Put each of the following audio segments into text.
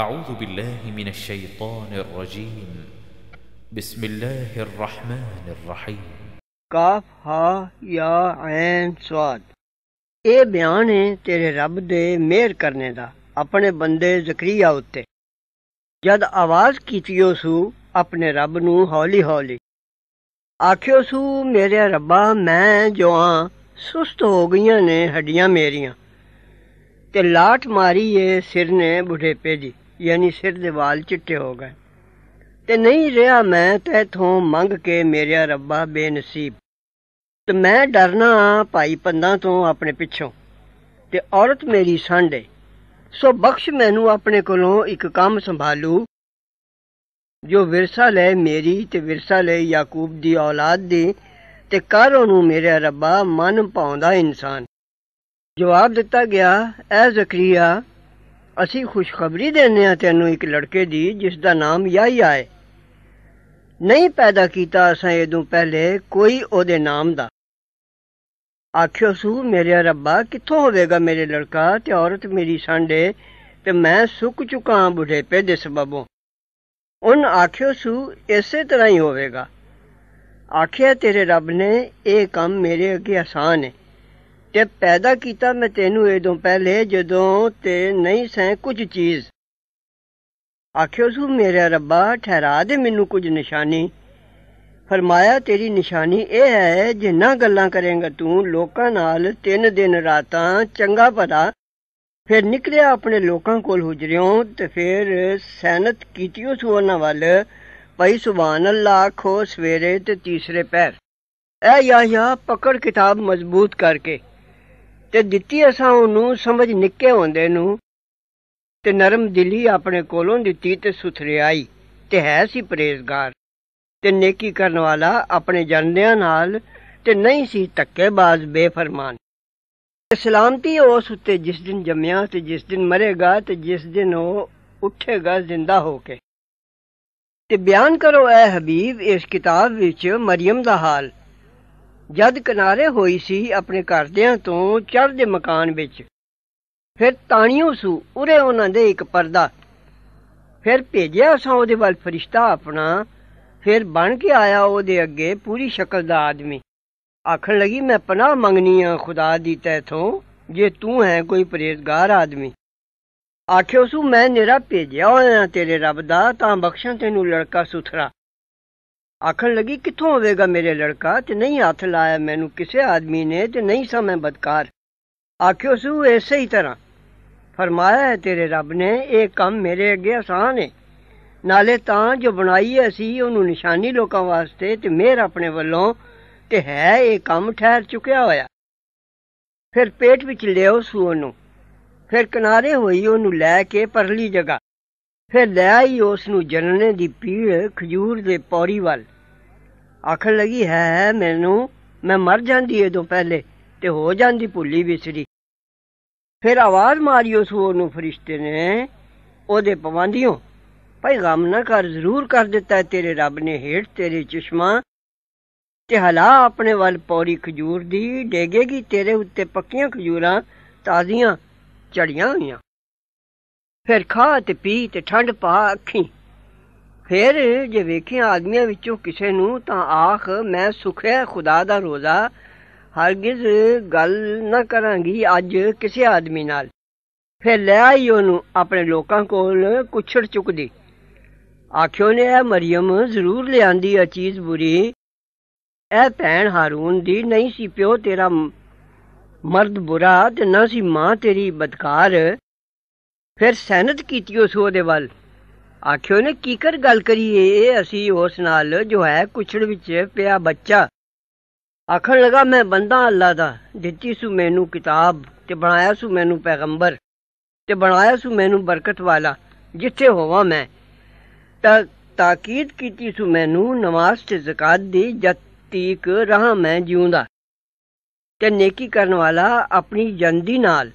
أعوذ بالله من الشيطان الرجيم بسم الله الرحمن الرحيم ਕਾਫ ਹਾ ਯਾ ਐਨ ਸਵਾਦ ਇਹ ਬਿਆਨ ਹੈ ਤੇਰੇ ਰੱਬ ਦੇ ਮਿਹਰ ਕਰਨੇ ਦਾ ਆਪਣੇ ਬੰਦੇ ਜ਼ਕਰੀਆ ਉੱਤੇ ਜਦ ਆਵਾਜ਼ ਕੀਤੀਓ ਸੂ ਆਪਣੇ ਰੱਬ ਨੂੰ ਹੌਲੀ ਹੌਲੀ ਆਖਿਓ ਸੂ ਮੇਰੇ ਰੱਬਾ ਮੈਂ ਜੋ ਹਾਂ ਸੁਸਤ ਹੋ ਗਈਆਂ ਨੇ ਹੱਡੀਆਂ ਮੇਰੀਆਂ ਤੇ ਲਾਟ ਮਾਰੀ ਏ ਸਿਰ ਨੇ ਬੁਢੇਪੇ ਦੀ ਯਾਨੀ ਸਿਰ ਦੇ ਵਾਲ ਚਿੱਟੇ ਹੋ ਗਏ ਤੇ ਨਹੀਂ ਰਿਹਾ ਮੈਂ ਥੋਂ ਮੰਗ ਕੇ ਮੇਰਿਆ ਰੱਬਾ ਬੇਨਸੀਬ ਤੇ ਮੈਂ ਡਰਨਾ ਭਾਈ ਪੰਦਾ ਤੋਂ ਆਪਣੇ ਪਿੱਛੋਂ ਤੇ ਔਰਤ ਮੇਰੀ ਸੰਡੇ ਸੋ ਬਖਸ਼ ਮੈਨੂੰ ਆਪਣੇ ਕੋਲੋਂ ਇੱਕ ਕੰਮ ਸੰਭਾਲੂ ਜੋ ਵਿਰਸਾ ਲੈ ਮੇਰੀ ਤੇ ਵਿਰਸਾ ਲੈ ਯਾਕੂਬ ਦੀ ਔਲਾਦ ਦੀ ਤੇ ਕਰ ਉਹਨੂੰ ਮੇਰੇ ਰੱਬਾ ਮਨ ਪਾਉਂਦਾ ਇਨਸਾਨ ਜਵਾਬ ਦਿੱਤਾ ਗਿਆ ਐ ਜ਼ਕਰੀਆ ਅਸੀਂ ਖੁਸ਼ਖਬਰੀ ਦਿੰਨੇ ਆ ਤੈਨੂੰ ਇੱਕ ਲੜਕੇ ਦੀ ਜਿਸ ਦਾ ਨਾਮ ਯਾਹੀ ਆਏ ਨਹੀਂ ਪੈਦਾ ਕੀਤਾ ਅਸਾਂ ਇਹਦੋਂ ਪਹਿਲੇ ਕੋਈ ਉਹਦੇ ਨਾਮ ਦਾ ਆਖਿਓ ਸੂ ਮੇਰੇ ਰੱਬਾ ਕਿੱਥੋਂ ਹੋਵੇਗਾ ਮੇਰੇ ਲੜਕਾ ਤੇ ਔਰਤ ਮੇਰੀ ਸੰਡੇ ਤੇ ਮੈਂ ਸੁੱਕ ਚੁਕਾ ਹਾਂ ਪੇ ਦੇ ਸਬਬੋਂ ਉਹਨ ਆਖਿਓ ਸੂ ਇਸੇ ਤਰ੍ਹਾਂ ਹੀ ਹੋਵੇਗਾ ਆਖਿਆ ਤੇਰੇ ਰੱਬ ਨੇ ਇਹ ਕੰਮ ਮੇਰੇ ਅੱਗੇ ਆਸਾਨ ਹੈ ਤੇ ਪੈਦਾ ਕੀਤਾ ਮੈਂ ਤੈਨੂੰ ਇਦੋਂ ਪਹਿਲੇ ਜਦੋਂ ਤੇ ਨਹੀਂ ਸੈਂ ਕੁਝ ਚੀਜ਼ ਆਖਿਓ ਸੁ ਮੇਰਾ ਰੱਬਾ ਠਹਿਰਾ ਦੇ ਮੈਨੂੰ ਕੁਝ ਨਿਸ਼ਾਨੀ ਫਰਮਾਇਆ ਤੇਰੀ ਨਿਸ਼ਾਨੀ ਇਹ ਹੈ ਜਿੰਨਾ ਗੱਲਾਂ ਕਰੇਂਗਾ ਤੂੰ ਲੋਕਾਂ ਨਾਲ ਤਿੰਨ ਦਿਨ ਰਾਤਾਂ ਚੰਗਾ ਪਤਾ ਫਿਰ ਨਿਕਲਿਆ ਆਪਣੇ ਲੋਕਾਂ ਕੋਲ ਹੁਜਰਿਓਂ ਤੇ ਫਿਰ ਸੈਨਤ ਕੀਤੀ ਉਸ ਉਹਨਾਂ ਵੱਲ ਭਈ ਸੁਬਾਨ ਅੱਲਾ ਖੋ ਸਵੇਰੇ ਤੇ ਤੀਸਰੇ ਪੈਰ ਐ ਯਾ ਯਾ ਪਕੜ ਕਿਤਾਬ ਮਜ਼ਬੂਤ ਕਰਕੇ ਤੇ ਦਿੱਤੀ ਅਸਾਂ ਉਹਨੂੰ ਸਮਝ ਨਿੱਕੇ ਹੁੰਦੇ ਨੂੰ ਤੇ ਨਰਮ ਦਿਲੀ ਆਪਣੇ ਕੋਲੋਂ ਦਿੱਤੀ ਤੇ ਸੁਥਰਿਆਈ ਤੇ ਹੈ ਸੀ ਪ੍ਰੇਜ਼ਗਾਰ ਤੇ ਨੇਕੀ ਕਰਨ ਵਾਲਾ ਆਪਣੇ ਜਨਦਿਆਂ ਨਾਲ ਤੇ ਨਹੀਂ ਸੀ ਤੱਕੇਬਾਜ਼ ਬੇਫਰਮਾਨ ਸਲਾਮਤੀ ਉਸ ਉੱਤੇ ਜਿਸ ਦਿਨ ਜੰਮਿਆ ਤੇ ਜਿਸ ਦਿਨ ਮਰੇਗਾ ਤੇ ਜਿਸ ਦਿਨ ਉਹ ਉੱਠੇਗਾ ਜ਼ਿੰਦਾ ਹੋ ਕੇ ਤੇ ਬਿਆਨ ਕਰੋ ਐ ਹਬੀਬ ਇਸ ਕਿਤਾਬ ਵਿੱਚ ਮਰੀਮ ਦਾ ਹਾਲ ਜਦ ਕਿਨਾਰੇ ਹੋਈ ਸੀ ਆਪਣੇ ਘਰਦਿਆਂ ਤੋਂ ਚੜ੍ਹਦੇ ਮਕਾਨ ਵਿੱਚ ਫਿਰ ਤਾਣੀਓ ਸੂ ਉਰੇ ਉਹਨਾਂ ਦੇ ਇੱਕ ਪਰਦਾ ਫਿਰ ਭੇਜਿਆ ਸਾਂ ਉਹਦੇ ਵੱਲ ਫਰਿਸ਼ਤਾ ਆਪਣਾ ਫਿਰ ਬਣ ਕੇ ਆਇਆ ਉਹਦੇ ਅੱਗੇ ਪੂਰੀ ਸ਼ਕਲ ਦਾ ਆਦਮੀ ਆਖਣ ਲੱਗੀ ਮੈਂ ਪਨਾਹ ਮੰਗਨੀ ਆ ਖੁਦਾ ਦੀ ਤੈਥੋਂ ਜੇ ਤੂੰ ਹੈ ਕੋਈ ਪ੍ਰੇਰਗਾਰ ਆਦਮੀ ਆਖਿਓ ਸੂ ਮੈਂ ਨੇਰਾ ਭੇਜਿਆ ਹੋਇਆ ਤੇਰੇ ਰੱਬ ਦਾ ਤਾਂ ਬਖਸ਼ਾਂ ਤੈਨੂੰ ਲੜਕਾ ਸੁਥਰਾ ਆਖਣ ਲੱਗੀ ਕਿੱਥੋਂ ਹੋਵੇਗਾ ਮੇਰੇ ਲੜਕਾ ਤੇ ਨਹੀਂ ਹੱਥ ਲਾਇਆ ਮੈਨੂੰ ਕਿਸੇ ਆਦਮੀ ਨੇ ਤੇ ਨਹੀਂ ਸਾਂ ਮੈਂ ਬਦਕਾਰ ਆਖਿਓ ਸੂ ਐਸੇ ਹੀ ਤਰ੍ਹਾਂ ਫਰਮਾਇਆ ਹੈ ਤੇਰੇ ਰੱਬ ਨੇ ਇਹ ਕੰਮ ਮੇਰੇ ਅੱਗੇ ਆਸਾਨ ਹੈ ਨਾਲੇ ਤਾਂ ਜੋ ਬਣਾਈ ਹੈ ਸੀ ਉਹਨੂੰ ਨਿਸ਼ਾਨੀ ਲੋਕਾਂ ਵਾਸਤੇ ਤੇ ਮੇਰ ਆਪਣੇ ਵੱਲੋਂ ਤੇ ਹੈ ਇਹ ਕੰਮ ਠਹਿਰ ਚੁੱਕਿਆ ਹੋਇਆ ਫਿਰ ਪੇਟ ਵਿੱਚ ਲਿਓ ਸੂ ਉਹਨੂੰ ਫਿਰ ਕਿਨਾਰੇ ਹੋਈ ਉਹਨੂੰ ਲੈ ਕੇ ਪਰਲੀ ਜਗ੍ਹਾ ਫਿਰ ਲੈ ਆਈ ਉਸ ਨੂੰ ਜਨਨੇ ਦੀ ਪੀੜ ਖਜੂਰ ਦੇ ਪੌੜੀ ਵੱਲ ਆਖਣ ਲੱਗੀ ਹੈ ਮੈਨੂੰ ਮੈਂ ਮਰ ਜਾਂਦੀ ਇਦੋਂ ਪਹਿਲੇ ਤੇ ਹੋ ਜਾਂਦੀ ਭੁੱਲੀ ਵਿਸਰੀ ਫਿਰ ਆਵਾਜ਼ ਮਾਰੀ ਉਸ ਨੂੰ ਫਰਿਸ਼ਤੇ ਨੇ ਉਹਦੇ ਪਵੰਦੀਆਂ ਭਾਈ ਗਮ ਨਾ ਕਰ ਜ਼ਰੂਰ ਕਰ ਦਿੱਤਾ ਤੇਰੇ ਰੱਬ ਨੇ ਹੇਠ ਤੇਰੇ ਚਸ਼ਮਾ ਤੇ ਹਲਾ ਆਪਣੇ ਵੱਲ ਪੌੜੀ ਖਜੂਰ ਦੀ ਡੇਗੇਗੀ ਤੇਰੇ ਉੱਤੇ ਪੱਕੀਆਂ ਖਜੂਰਾਂ ਤਾਜ਼ੀਆਂ ਚੜੀਆਂ ਹੋਈਆਂ ਫਿਰ ਖਾ ਤੇ ਪੀ ਤੇ ਠੰਡ ਪਾ ਅੱਖੀ ਫਿਰ ਜੇ ਵੇਖਿਆ ਆਦਮੀਆਂ ਵਿੱਚੋਂ ਕਿਸੇ ਨੂੰ ਤਾਂ ਆਖ ਮੈਂ ਸੁਖਿਆ ਖੁਦਾ ਦਾ ਰੋਜ਼ਾ ਹਰਗਿਜ਼ ਗੱਲ ਨਾ ਕਰਾਂਗੀ ਅੱਜ ਕਿਸੇ ਆਦਮੀ ਨਾਲ ਫਿਰ ਲੈ ਆਈ ਉਹਨੂੰ ਆਪਣੇ ਲੋਕਾਂ ਕੋਲ ਕੁਛੜ ਚੁਕਦੀ ਆਖਿਓ ਨੇ ਇਹ ਮਰੀਮ ਜ਼ਰੂਰ ਲਿਆਂਦੀ ਆ ਚੀਜ਼ ਬੁਰੀ ਇਹ ਭੈਣ ਹਾਰੂਨ ਦੀ ਨਹੀਂ ਸੀ ਪਿਓ ਤੇਰਾ ਮਰਦ ਬੁਰਾ ਤੇ ਨਾ ਸੀ ਮਾਂ ਤੇਰੀ ਬਦਕਾਰ ਫਿਰ ਸਹਿਨਤ ਕੀਤੀ ਉਸ ਉਹਦੇ ਵੱਲ ਆਖਿਓ ਨੇ ਕੀ ਕਰ ਗੱਲ ਕਰੀਏ ਅਸੀਂ ਉਸ ਨਾਲ ਜੋ ਹੈ ਕੁਛੜ ਵਿੱਚ ਪਿਆ ਬੱਚਾ ਆਖਣ ਲਗਾ ਮੈਂ ਬੰਦਾ ਅੱਲਾ ਦਾ ਦਿੱਤੀ ਸੁ ਮੈਨੂੰ ਕਿਤਾਬ ਤੇ ਬਣਾਇਆ ਸੁ ਮੈਨੂੰ ਪੈਗੰਬਰ ਤੇ ਬਣਾਇਆ ਸੁ ਮੈਨੂੰ ਬਰਕਤ ਵਾਲਾ ਜਿੱਥੇ ਹੋਵਾਂ ਮੈਂ ਤਾਂ ਤਾਕੀਦ ਕੀਤੀ ਸੁ ਮੈਨੂੰ ਨਮਾਜ਼ ਤੇ ਜ਼ਕਾਤ ਦੀ ਜਦ ਤੀਕ ਰਹਾ ਮੈਂ ਜਿਉਂਦਾ ਤੇ ਨੇਕੀ ਕਰਨ ਵਾਲਾ ਆਪਣੀ ਜੰਦੀ ਨਾਲ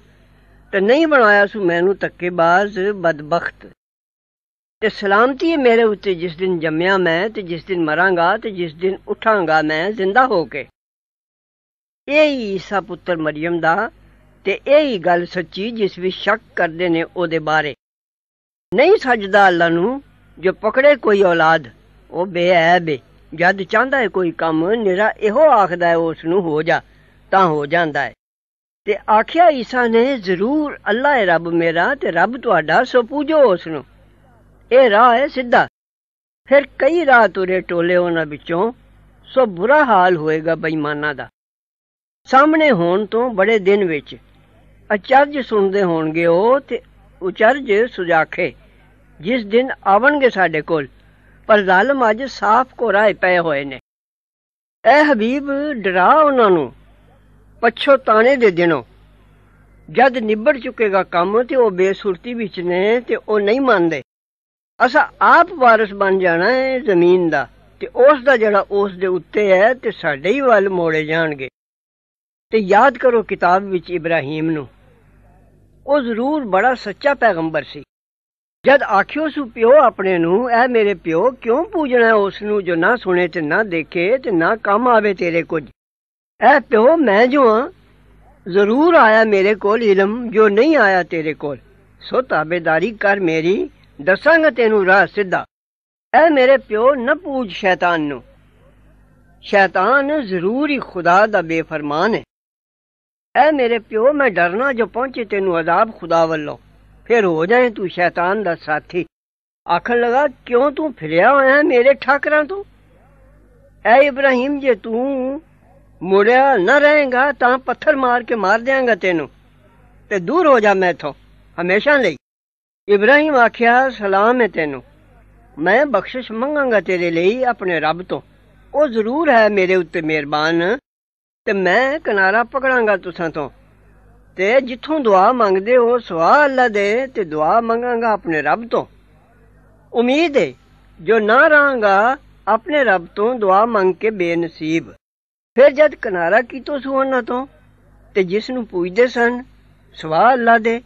ਤੇ ਨਹੀਂ ਬਣਾਇਆ ਸੁ ਮੈਨੂੰ ਤੱਕੇਬਾਜ਼ ਬਦਬਖਤ ਤੇ ਸਲਾਮਤੀ ਹੈ ਮੇਰੇ ਉੱਤੇ ਜਿਸ ਦਿਨ ਜੰਮਿਆ ਮੈਂ ਤੇ ਜਿਸ ਦਿਨ ਮਰਾਂਗਾ ਤੇ ਜਿਸ ਦਿਨ ਉਠਾਂਗਾ ਮੈਂ ਜ਼ਿੰਦਾ ਹੋ ਕੇ ਇਹ ਹੀ ਈਸਾ ਪੁੱਤਰ ਮਰੀਮ ਦਾ ਤੇ ਇਹ ਹੀ ਗੱਲ ਸੱਚੀ ਜਿਸ ਵੀ ਸ਼ੱਕ ਕਰਦੇ ਨੇ ਉਹਦੇ ਬਾਰੇ ਨਹੀਂ ਸਜਦਾ ਅੱਲਾ ਨੂੰ ਜੋ ਪਕੜੇ ਕੋਈ ਔਲਾਦ ਉਹ ਬੇਅਬ ਹੈ ਜਦ ਚਾਹੁੰਦਾ ਹੈ ਕੋਈ ਕੰਮ ਨਿਹਰਾ ਇਹੋ ਆਖਦਾ ਹੈ ਉਸ ਨੂੰ ਹੋ ਜਾ ਤਾਂ ਹੋ ਜਾਂਦਾ ਹੈ ਤੇ ਆਖਿਆ ਈਸਾ ਨੇ ਜ਼ਰੂਰ ਅੱਲਾ ਹੈ ਰੱਬ ਮੇਰਾ ਤੇ ਰੱਬ ਤੁਹਾਡਾ ਸੋ ਪੂਜੋ ਉਸ ਨੂੰ ਇਹ ਰਾਹ ਹੈ ਸਿੱਧਾ ਫਿਰ ਕਈ ਰਾਹ ਤੁਰੇ ਟੋਲੇ ਉਹਨਾਂ ਵਿੱਚੋਂ ਸੋ ਬੁਰਾ ਹਾਲ ਹੋਏਗਾ ਬੇਈਮਾਨਾਂ ਦਾ ਸਾਹਮਣੇ ਹੋਣ ਤੋਂ ਬੜੇ ਦਿਨ ਵਿੱਚ ਅਚਰਜ ਸੁਣਦੇ ਹੋਣਗੇ ਉਹ ਤੇ ਉਚਰਜ ਸੁਜਾਖੇ ਜਿਸ ਦਿਨ ਆਵਣਗੇ ਸਾਡੇ ਕੋਲ ਪਰ ਜ਼ਾਲਮ ਅੱਜ ਸਾਫ਼ ਕੋਰਾਏ ਪਏ ਹੋਏ ਨੇ ਐ ਹਬੀਬ ਡਰਾ ਉਹਨਾਂ ਨੂੰ ਪਛੋਤਾਣੇ ਦੇ ਦੇਣੋ ਜਦ ਨਿਬੜ ਚੁੱਕੇਗਾ ਕੰਮ ਤੇ ਉਹ ਬੇਸੁਰਤੀ ਵਿੱਚ ਨੇ ਤੇ ਉਹ ਨਹੀਂ ਮੰਨਦੇ ਅਸਾ ਆਪ ਵਾਰਿਸ ਬਣ ਜਾਣਾ ਹੈ ਜ਼ਮੀਨ ਦਾ ਤੇ ਉਸ ਦਾ ਜਿਹੜਾ ਉਸ ਦੇ ਉੱਤੇ ਹੈ ਤੇ ਸਾਡੇ ਹੀ ਵੱਲ ਮੋੜੇ ਜਾਣਗੇ ਤੇ ਯਾਦ ਕਰੋ ਕਿਤਾਬ ਵਿੱਚ ਇਬਰਾਹੀਮ ਨੂੰ ਉਹ ਜ਼ਰੂਰ ਬੜਾ ਸੱਚਾ ਪੈਗੰਬਰ ਸੀ ਜਦ ਆਖਿਓ ਸੁ ਪਿਓ ਆਪਣੇ ਨੂੰ ਇਹ ਮੇਰੇ ਪਿਓ ਕਿਉਂ ਪੂਜਣਾ ਉਸ ਨੂੰ ਜੋ ਨਾ ਸੁਣੇ ਤੇ ਨਾ ਦੇਖੇ ਤੇ ਨਾ ਕੰਮ ਆਵੇ ਤੇਰੇ ਕੁਝ اے پیو میں جو ہاں ضرور آیا میرے کول علم جو نہیں آیا تیرے کول سو تابے داری کر میری دساں گا تینوں راہ سیدھا اے میرے پیو نہ پوچھ شیطان نو شیطان ضرور ہی خدا دا بے فرمان ہے اے میرے پیو میں ڈرنا جو پہنچے تینوں عذاب خدا والو پھر ہو جائیں تو شیطان دا ساتھی آخر لگا کیوں تو پھریا ہوا ہے میرے ٹھاکراں تو اے ابراہیم جے توں ਮੁੜਿਆ ਨਾ ਰਹੇਗਾ ਤਾਂ ਪੱਥਰ ਮਾਰ ਕੇ ਮਾਰ ਦਿਆਂਗਾ ਤੈਨੂੰ ਤੇ ਦੂਰ ਹੋ ਜਾ ਮੈਥੋਂ ਹਮੇਸ਼ਾ ਲਈ ਇਬਰਾਹੀਮ ਆਖਿਆ ਸਲਾਮ ਹੈ ਤੈਨੂੰ ਮੈਂ ਬਖਸ਼ਿਸ਼ ਮੰਗਾਂਗਾ ਤੇਰੇ ਲਈ ਆਪਣੇ ਰੱਬ ਤੋਂ ਉਹ ਜ਼ਰੂਰ ਹੈ ਮੇਰੇ ਉੱਤੇ ਮਿਹਰਬਾਨ ਤੇ ਮੈਂ ਕਿਨਾਰਾ ਪਕੜਾਂਗਾ ਤੁਸਾਂ ਤੋਂ ਤੇ ਜਿੱਥੋਂ ਦੁਆ ਮੰਗਦੇ ਹੋ ਸਵਾ ਅੱਲਾ ਦੇ ਤੇ ਦੁਆ ਮੰਗਾਂਗਾ ਆਪਣੇ ਰੱਬ ਤੋਂ ਉਮੀਦ ਹੈ ਜੋ ਨਾ ਰਾਂਗਾ ਆਪਣੇ ਰੱਬ ਤੋਂ ਦੁਆ ਮੰਗ ਕੇ ਬੇਨਸੀਬ ਫਿਰ ਜਦ ਕਿਨਾਰਾ ਕੀਤੋ ਸੁ ਉਹਨਾਂ ਤੋਂ ਤੇ ਜਿਸ ਨੂੰ ਪੁੱਜਦੇ ਸਨ ਸਵਾ ਅੱਲਾ ਦੇ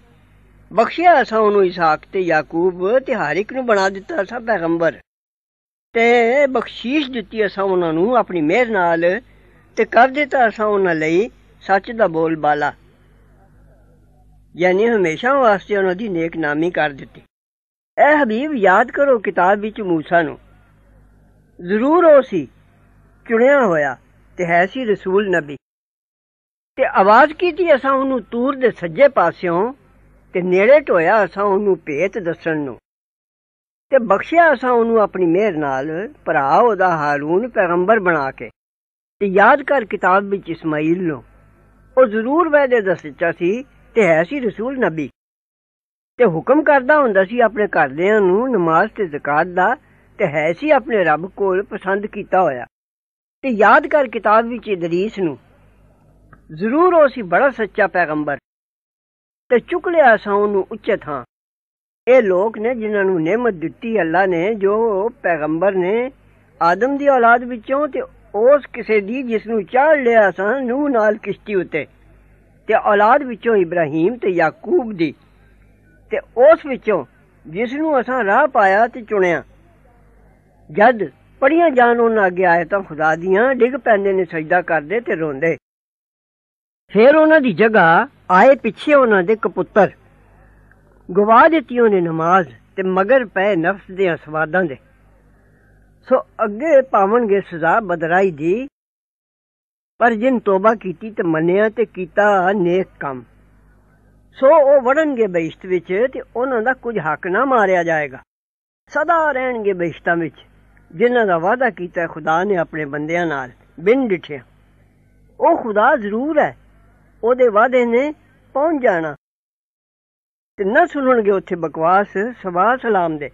ਬਖਸ਼ਿਆ ਅਸਾਂ ਉਹਨੂੰ ਇਸਾਕ ਤੇ ਯਾਕੂਬ ਤੇ ਹਰ ਇੱਕ ਨੂੰ ਬਣਾ ਦਿੱਤਾ ਸਾ ਪੈਗੰਬਰ ਤੇ ਬਖਸ਼ੀਸ਼ ਦਿੱਤੀ ਅਸਾਂ ਉਹਨਾਂ ਨੂੰ ਆਪਣੀ ਮਿਹਰ ਨਾਲ ਤੇ ਕਰ ਦਿੱਤਾ ਅਸਾਂ ਉਹਨਾਂ ਲਈ ਸੱਚ ਦਾ ਬੋਲ ਬਾਲਾ ਯਾਨੀ ਹਮੇਸ਼ਾ ਵਾਸਤੇ ਉਹਨਾਂ ਦੀ ਨੇਕ ਨਾਮੀ ਕਰ ਦਿੱਤੀ ਐ ਹਬੀਬ ਯਾਦ ਕਰੋ ਕਿਤਾਬ ਵਿੱਚ ਮੂਸਾ ਨੂੰ ਜ਼ਰੂਰ ਉਹ ਸੀ ਚੁਣਿਆ ਹੋਇਆ ਤੇ ਹੈ ਸੀ ਰਸੂਲ ਨਬੀ ਤੇ ਆਵਾਜ਼ ਕੀਤੀ ਅਸਾਂ ਉਹਨੂੰ ਤੂਰ ਦੇ ਸੱਜੇ ਪਾਸਿਓਂ ਤੇ ਨੇੜੇ ਟੋਇਆ ਅਸਾਂ ਉਹਨੂੰ ਭੇਤ ਦੱਸਣ ਨੂੰ ਤੇ ਬਖਸ਼ਿਆ ਅਸਾਂ ਉਹਨੂੰ ਆਪਣੀ ਮਿਹਰ ਨਾਲ ਭਰਾ ਉਹਦਾ ਹਾਰੂਨ ਪੈਗੰਬਰ ਬਣਾ ਕੇ ਤੇ ਯਾਦ ਕਰ ਕਿਤਾਬ ਵਿੱਚ ਇਸਮਾਈਲ ਨੂੰ ਉਹ ਜ਼ਰੂਰ ਵੈਦੇ ਦੱਸਿਆ ਸੀ ਤੇ ਹੈ ਸੀ ਰਸੂਲ ਨਬੀ ਤੇ ਹੁਕਮ ਕਰਦਾ ਹੁੰਦਾ ਸੀ ਆਪਣੇ ਘਰਦਿਆਂ ਨੂੰ ਨਮਾਜ਼ ਤੇ ਜ਼ਕਾਤ ਦਾ ਤੇ ਹੈ ਸੀ ਆਪਣੇ ਰੱਬ ਕੋਲ ਪਸੰਦ ਕੀਤਾ ਹੋਇਆ ਤੇ ਯਾਦ ਕਰ ਕਿਤਾਬ ਵਿੱਚ ਇਦਰੀਸ ਨੂੰ ਜ਼ਰੂਰ ਉਹ ਸੀ ਬੜਾ ਸੱਚਾ ਪੈਗੰਬਰ ਤੇ ਚੁੱਕ ਲਿਆ ਸਾਂ ਉਹਨੂੰ ਉੱਚੇ ਥਾਂ ਇਹ ਲੋਕ ਨੇ ਜਿਨ੍ਹਾਂ ਨੂੰ ਨਿਮਤ ਦਿੱਤੀ ਅੱਲਾ ਨੇ ਜੋ ਪੈਗੰਬਰ ਨੇ ਆਦਮ ਦੀ ਔਲਾਦ ਵਿੱਚੋਂ ਤੇ ਉਸ ਕਿਸੇ ਦੀ ਜਿਸ ਨੂੰ ਚਾੜ ਲਿਆ ਸਾਂ ਨੂੰ ਨਾਲ ਕਿਸ਼ਤੀ ਉਤੇ ਤੇ ਔਲਾਦ ਵਿੱਚੋਂ ਇਬਰਾਹੀਮ ਤੇ ਯਾਕੂਬ ਦੀ ਤੇ ਉਸ ਵਿੱਚੋਂ ਜਿਸ ਨੂੰ ਅਸਾਂ ਰਾਹ ਪਾਇਆ ਤੇ ਚੁਣਿਆ ਜਦ ਪੜੀਆਂ ਜਾਣ ਉਹਨਾਂ ਅੱਗੇ ਆਏ ਤਾਂ ਖੁਦਾ ਦੀਆਂ ਡਿੱਗ ਪੈਂਦੇ ਨੇ ਸਜਦਾ ਕਰਦੇ ਤੇ ਰੋਂਦੇ ਫਿਰ ਉਹਨਾਂ ਦੀ ਜਗ੍ਹਾ ਆਏ ਪਿੱਛੇ ਉਹਨਾਂ ਦੇ ਕਪੁੱਤਰ ਗਵਾ ਦਿੱਤੀ ਉਹਨੇ ਨਮਾਜ਼ ਤੇ ਮਗਰ ਪਏ ਨਫਸ ਦੇ ਅਸਵਾਦਾਂ ਦੇ ਸੋ ਅੱਗੇ ਪਾਵਣਗੇ ਸਜ਼ਾ ਬਦਰਾਈ ਦੀ ਪਰ ਜਿਨ ਤੋਬਾ ਕੀਤੀ ਤੇ ਮੰਨਿਆ ਤੇ ਕੀਤਾ ਨੇਕ ਕੰਮ ਸੋ ਉਹ ਵੜਨਗੇ ਬਹਿਸ਼ਤ ਵਿੱਚ ਤੇ ਉਹਨਾਂ ਦਾ ਕੁਝ ਹੱਕ ਨਾ ਮਾਰਿਆ ਜਾਏਗਾ ਸਦਾ ਰਹਿਣਗੇ ਬਹਿਸ਼ਤਾਂ ਵਿੱਚ ਜਿਨ੍ਹਾਂ ਦਾ ਵਾਅਦਾ ਕੀਤਾ ਖੁਦਾ ਨੇ ਆਪਣੇ ਬੰਦਿਆਂ ਨਾਲ ਬਿਨ ਡਿਠਿਆ ਉਹ ਖੁਦਾ ਜ਼ਰੂਰ ਹੈ ਉਹਦੇ ਵਾਅਦੇ ਨੇ ਪਹੁੰਚ ਜਾਣਾ ਤੇ ਨਾ ਸੁਣਨਗੇ ਉੱਥੇ ਬਕਵਾਸ ਸਵਾ ਸਲਾਮ ਦੇ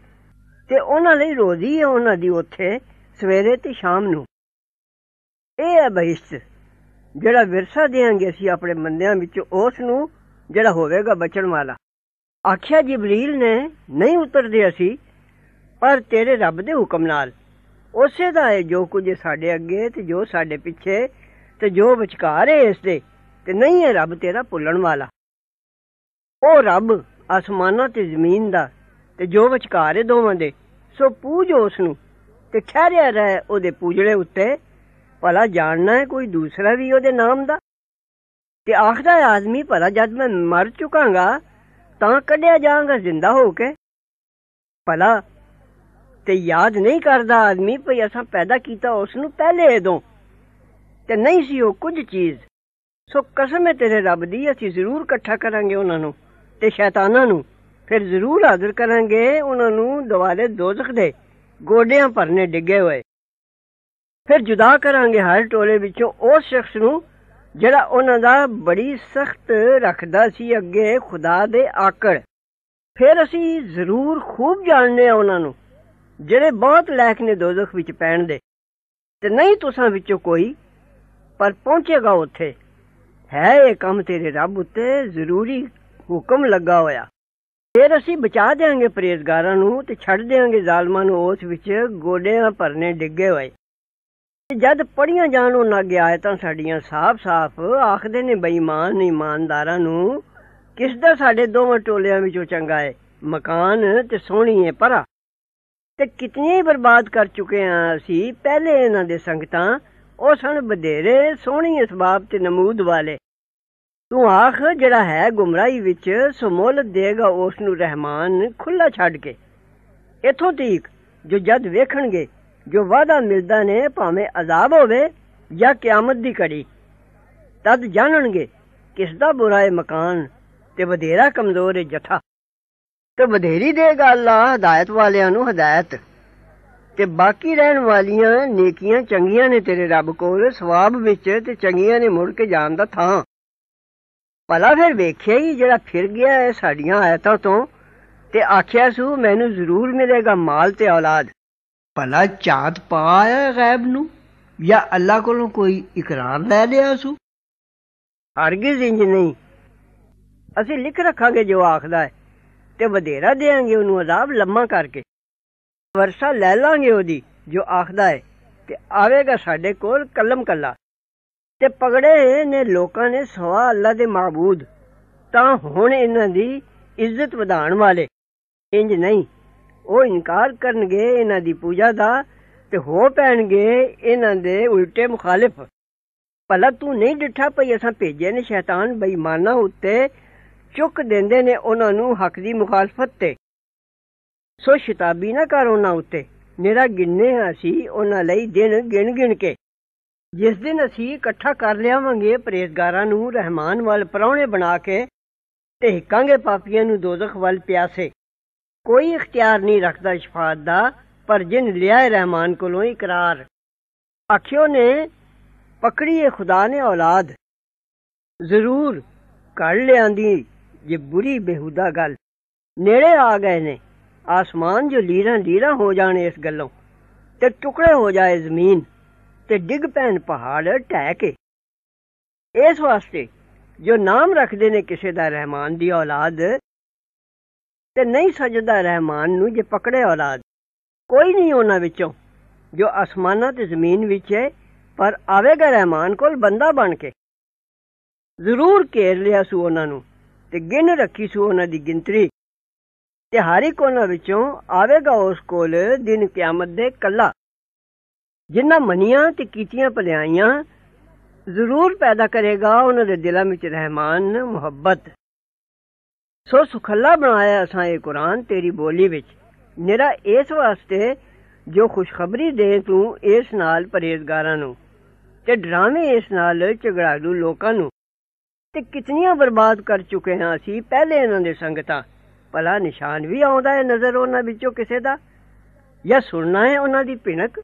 ਤੇ ਉਹਨਾਂ ਲਈ ਰੋਜ਼ੀ ਹੈ ਉਹਨਾਂ ਦੀ ਉੱਥੇ ਸਵੇਰੇ ਤੇ ਸ਼ਾਮ ਨੂੰ ਇਹ ਹੈ ਬਹਿਸ਼ਤ ਜਿਹੜਾ ਵਿਰਸਾ ਦੇਾਂਗੇ ਅਸੀਂ ਆਪਣੇ ਬੰਦਿਆਂ ਵਿੱਚ ਉਸ ਨੂੰ ਜਿਹੜਾ ਹੋਵੇਗਾ ਬਚਣ ਵਾਲਾ ਆਖਿਆ ਜਿਬਰੀਲ ਨੇ ਨਹੀਂ ਉਤਰਦੇ ਅਸੀਂ ਪਰ ਤੇਰੇ ਰੱਬ ਦੇ ਹੁਕਮ ਨਾਲ ਉਸੇ ਦਾ ਹੈ ਜੋ ਕੁਝ ਸਾਡੇ ਅੱਗੇ ਤੇ ਜੋ ਸਾਡੇ ਪਿੱਛੇ ਤੇ ਜੋ ਵਿਚਕਾਰ ਹੈ ਇਸ ਦੇ ਤੇ ਨਹੀਂ ਹੈ ਰੱਬ ਤੇਰਾ ਭੁੱਲਣ ਵਾਲਾ ਉਹ ਰੱਬ ਅਸਮਾਨਾਂ ਤੇ ਜ਼ਮੀਨ ਦਾ ਤੇ ਜੋ ਵਿਚਕਾਰ ਹੈ ਦੋਵਾਂ ਦੇ ਸੋ ਪੂਜੋ ਉਸ ਨੂੰ ਤੇ ਖੈਰਿਆ ਰਹਿ ਉਹਦੇ ਪੂਜਲੇ ਉੱਤੇ ਭਲਾ ਜਾਣਨਾ ਹੈ ਕੋਈ ਦੂਸਰਾ ਵੀ ਉਹਦੇ ਨਾਮ ਦਾ ਤੇ ਆਖਦਾ ਹੈ ਆਦਮੀ ਭਲਾ ਜਦ ਮੈਂ ਮਰ ਚੁਕਾਂਗਾ ਤਾਂ ਕੱਢਿਆ ਜਾਵਾਂਗਾ ਜ਼ਿੰਦਾ ਹੋ ਕੇ ਭਲਾ ਤੇ ਯਾਦ ਨਹੀਂ ਕਰਦਾ ਆਦਮੀ ਭਈ ਅਸਾਂ ਪੈਦਾ ਕੀਤਾ ਉਸ ਨੂੰ ਪਹਿਲੇ ਇਦੋਂ ਤੇ ਨਹੀਂ ਸੀ ਉਹ ਕੁਝ ਚੀਜ਼ ਸੋ ਕਸਮ ਹੈ ਤੇਰੇ ਰੱਬ ਦੀ ਅਸੀਂ ਜ਼ਰੂਰ ਇਕੱਠਾ ਕਰਾਂਗੇ ਉਹਨਾਂ ਨੂੰ ਤੇ ਸ਼ੈਤਾਨਾਂ ਨੂੰ ਫਿਰ ਜ਼ਰੂਰ ਹਾਜ਼ਰ ਕਰਾਂਗੇ ਉਹਨਾਂ ਨੂੰ ਦਵਾਲੇ ਦੋਜ਼ਖ ਦੇ ਗੋਡਿਆਂ ਭਰਨੇ ਡਿੱਗੇ ਹੋਏ ਫਿਰ ਜੁਦਾ ਕਰਾਂਗੇ ਹਰ ਟੋਲੇ ਵਿੱਚੋਂ ਉਸ ਸ਼ਖਸ ਨੂੰ ਜਿਹੜਾ ਉਹਨਾਂ ਦਾ ਬੜੀ ਸਖਤ ਰੱਖਦਾ ਸੀ ਅੱਗੇ ਖੁਦਾ ਦੇ ਆਕੜ ਫਿਰ ਅਸੀਂ ਜ਼ਰੂਰ ਖੂਬ ਜਾਣਨੇ ਆ ਉਹਨਾਂ ਨੂੰ ਜਿਹੜੇ ਬਹੁਤ ਲੈਖ ਨੇ ਦੋਜ਼ਖ ਵਿੱਚ ਪੈਣ ਦੇ ਤੇ ਨਹੀਂ ਤੁਸਾਂ ਵਿੱਚੋਂ ਕੋਈ ਪਰ ਪਹੁੰਚੇਗਾ ਉੱਥੇ ਹੈ ਇਹ ਕੰਮ ਤੇਰੇ ਰੱਬ ਉੱਤੇ ਜ਼ਰੂਰੀ ਹੁਕਮ ਲੱਗਾ ਹੋਇਆ ਫਿਰ ਅਸੀਂ ਬਚਾ ਦੇਾਂਗੇ ਪ੍ਰੇਸਗਾਰਾਂ ਨੂੰ ਤੇ ਛੱਡ ਦੇਾਂਗੇ ਜ਼ਾਲਮਾਂ ਨੂੰ ਉਸ ਵਿੱਚ ਗੋਡਿਆਂ ਭਰਨੇ ਡਿੱਗੇ ਹੋਏ ਜਦ ਪੜੀਆਂ ਜਾਣ ਉਹ ਨਾ ਗਿਆ ਤਾਂ ਸਾਡੀਆਂ ਸਾਫ਼-ਸਾਫ਼ ਆਖਦੇ ਨੇ ਬੇਈਮਾਨ ਇਮਾਨਦਾਰਾਂ ਨੂੰ ਕਿਸ ਦਾ ਸਾਡੇ ਦੋਵਾਂ ਟੋਲਿਆਂ ਵਿੱਚੋਂ ਚੰਗਾ ਏ ਮਕਾਨ ਤੇ ਸੋਹਣੀ ਏ ਪਰਾ ਤੇ ਕਿਤਨੀ ਬਰਬਾਦ ਕਰ ਚੁੱਕੇ ਆ ਅਸੀਂ ਪਹਿਲੇ ਇਹਨਾਂ ਦੇ ਸੰਗਤਾਂ ਉਹ ਸਣ ਬਧੇਰੇ ਸੋਹਣੀ ਅਸਬਾਬ ਤੇ ਨਮੂਦ ਵਾਲੇ ਤੂੰ ਆਖ ਜਿਹੜਾ ਹੈ ਗੁੰਮਰਾਹੀ ਵਿੱਚ ਸਮੋਲਤ ਦੇਗਾ ਉਸ ਨੂੰ ਰਹਿਮਾਨ ਖੁੱਲਾ ਛੱਡ ਕੇ ਇਥੋਂ ਤੀਕ ਜੋ ਜਦ ਵੇਖਣਗੇ ਜੋ ਵਾਦਾ ਮਿਲਦਾ ਨੇ ਭਾਵੇਂ ਅਜ਼ਾਬ ਹੋਵੇ ਜਾਂ ਕਿਆਮਤ ਦੀ ਘੜੀ ਤਦ ਜਾਣਣਗੇ ਕਿਸ ਦਾ ਬੁਰਾ ਹੈ ਮਕਾਨ ਤੇ ਵਧੇਰਾ ਕਮਜ਼ੋਰ ਹੈ ਜਥਾ ਤੇ ਵਧੇਰੀ ਗੱਲ ਆ ਹਦਾਇਤ ਵਾਲਿਆਂ ਨੂੰ ਹਦਾਇਤ ਤੇ ਬਾਕੀ ਰਹਿਣ ਵਾਲੀਆਂ ਨੇਕੀਆਂ ਚੰਗੀਆਂ ਨੇ ਤੇਰੇ ਰੱਬ ਕੋਲ ਸਵਾਬ ਵਿੱਚ ਤੇ ਚੰਗੀਆਂ ਨੇ ਮੁੜ ਕੇ ਜਾਣ ਦਾ ਥਾਂ ਭਲਾ ਫਿਰ ਵੇਖਿਆ ਹੀ ਜਿਹੜਾ ਫਿਰ ਗਿਆ ਹੈ ਸਾਡੀਆਂ ਆਇਤਾਂ ਤੋਂ ਤੇ ਆਖਿਆ ਸੂ ਮੈਨੂੰ ਜ਼ਰੂਰ ਮਿਲੇਗਾ ਮਾਲ ਤੇ ਔਲਾਦ ਭਲਾ ਚਾਤ ਪਾਇਆ ਗੈਬ ਨੂੰ ਜਾਂ ਅੱਲਾ ਕੋਲੋਂ ਕੋਈ ਇਕਰਾਰ ਲੈ ਲਿਆ ਸੂ ਹਰਗਿਜ਼ ਇੰਜ ਨਹੀਂ ਅਸੀਂ ਲਿਖ ਰੱਖਾਂਗੇ ਜੋ ਆਖਦਾ ਹੈ ਤੇ ਵਧੇਰਾ ਦੇਾਂਗੇ ਉਹਨੂੰ ਅਜ਼ਾਬ ਲੰਮਾ ਕਰਕੇ ਵਰਸਾ ਲੈ ਲਾਂਗੇ ਉਹਦੀ ਜੋ ਆਖਦਾ ਹੈ ਤੇ ਆਵੇਗਾ ਸਾਡੇ ਕੋਲ ਕਲਮ ਕੱਲਾ ਤੇ ਪਗੜੇ ਨੇ ਲੋਕਾਂ ਨੇ ਸਵਾ ਅੱਲਾ ਦੇ ਮਾਬੂਦ ਤਾਂ ਹੁਣ ਇਹਨਾਂ ਦੀ ਇੱਜ਼ਤ ਵਧਾਣ ਵਾਲੇ ਇੰਜ ਨਹੀਂ ਉਹ ਇਨਕਾਰ ਕਰਨਗੇ ਇਹਨਾਂ ਦੀ ਪੂਜਾ ਦਾ ਤੇ ਹੋ ਪੈਣਗੇ ਇਹਨਾਂ ਦੇ ਉਲਟੇ ਮੁਖਾਲਿਫ ਭਲਾ ਤੂੰ ਨਹੀਂ ਡਿੱਠਾ ਪਈ ਅਸਾਂ ਭੇਜੇ ਨੇ ਸ਼ੈਤਾਨ ਬੇਈਮਾਨਾ ਉੱਤੇ چک دین انک دی مخالفت سو شتابی نہ کرنا اتنے میرا گنسی ہاں دن گن گن کے جس دن اکٹھا کر لیا گے پرہیزگار پرکاں گاپیا نو دو ویاسے کوئی اختیار نہیں رکھتا شفاط دا پر جن لیا رحمان کو کرار آخیو نے پکڑی خدا نے اولاد ضرور کر لیا ਇਹ ਬੁਰੀ ਬੇਹੂਦਾ ਗੱਲ ਨੇੜੇ ਆ ਗਏ ਨੇ ਆਸਮਾਨ ਜੋ ਲੀਰਾਂ ਲੀਰਾਂ ਹੋ ਜਾਣ ਇਸ ਗੱਲੋਂ ਤੇ ਟੁਕੜੇ ਹੋ ਜਾਏ ਜ਼ਮੀਨ ਤੇ ਡਿੱਗ ਪੈਣ ਪਹਾੜ ਢਹਿ ਕੇ ਇਸ ਵਾਸਤੇ ਜੋ ਨਾਮ ਰੱਖਦੇ ਨੇ ਕਿਸੇ ਦਾ ਰਹਿਮਾਨ ਦੀ ਔਲਾਦ ਤੇ ਨਹੀਂ ਸਜਦਾ ਰਹਿਮਾਨ ਨੂੰ ਜੇ ਪਕੜੇ ਔਲਾਦ ਕੋਈ ਨਹੀਂ ਉਹਨਾਂ ਵਿੱਚੋਂ ਜੋ ਅਸਮਾਨਾਂ ਤੇ ਜ਼ਮੀਨ ਵਿੱਚ ਹੈ ਪਰ ਆਵੇਗਾ ਰਹਿਮਾਨ ਕੋਲ ਬੰਦਾ ਬਣ ਕੇ ਜ਼ਰੂਰ ਘੇਰ ਲਿਆ ਸੂ ਉਹਨਾਂ ਨੂੰ ਤੇ ਗਿਣ ਰੱਖੀ ਸੀ ਉਹਨਾਂ ਦੀ ਗਿਣਤਰੀ ਤੇ ਹਰ ਇੱਕ ਉਹਨਾਂ ਵਿੱਚੋਂ ਆਵੇਗਾ ਉਸ ਕੋਲ ਦਿਨ ਕਿਆਮਤ ਦੇ ਕੱਲਾ ਜਿਨ੍ਹਾਂ ਮੰਨੀਆਂ ਤੇ ਕੀਤੀਆਂ ਭਲਾਈਆਂ ਜ਼ਰੂਰ ਪੈਦਾ ਕਰੇਗਾ ਉਹਨਾਂ ਦੇ ਦਿਲਾਂ ਵਿੱਚ ਰਹਿਮਾਨ ਮੁਹੱਬਤ ਸੋ ਸੁਖੱਲਾ ਬਣਾਇਆ ਅਸਾਂ ਇਹ ਕੁਰਾਨ ਤੇਰੀ ਬੋਲੀ ਵਿੱਚ ਨਿਹਰਾ ਇਸ ਵਾਸਤੇ ਜੋ ਖੁਸ਼ਖਬਰੀ ਦੇ ਤੂੰ ਇਸ ਨਾਲ ਪਰੇਜ਼ਗਾਰਾਂ ਨੂੰ ਤੇ ਡਰਾਵੇਂ ਇਸ ਨਾਲ ਝਗੜਾਲੂ ਲੋਕਾਂ ਨੂੰ ਤੇ ਕਿਤਨੀਆਂ ਬਰਬਾਦ ਕਰ ਚੁੱਕੇ ਹਾਂ ਅਸੀਂ ਪਹਿਲੇ ਇਹਨਾਂ ਦੇ ਸੰਗਤਾਂ ਭਲਾ ਨਿਸ਼ਾਨ ਵੀ ਆਉਂਦਾ ਹੈ ਨਜ਼ਰ ਉਹਨਾਂ ਵਿੱਚੋਂ ਕਿਸੇ ਦਾ ਜਾਂ ਸੁਣਨਾ ਹੈ ਉਹਨਾਂ ਦੀ ਪਿਣਕ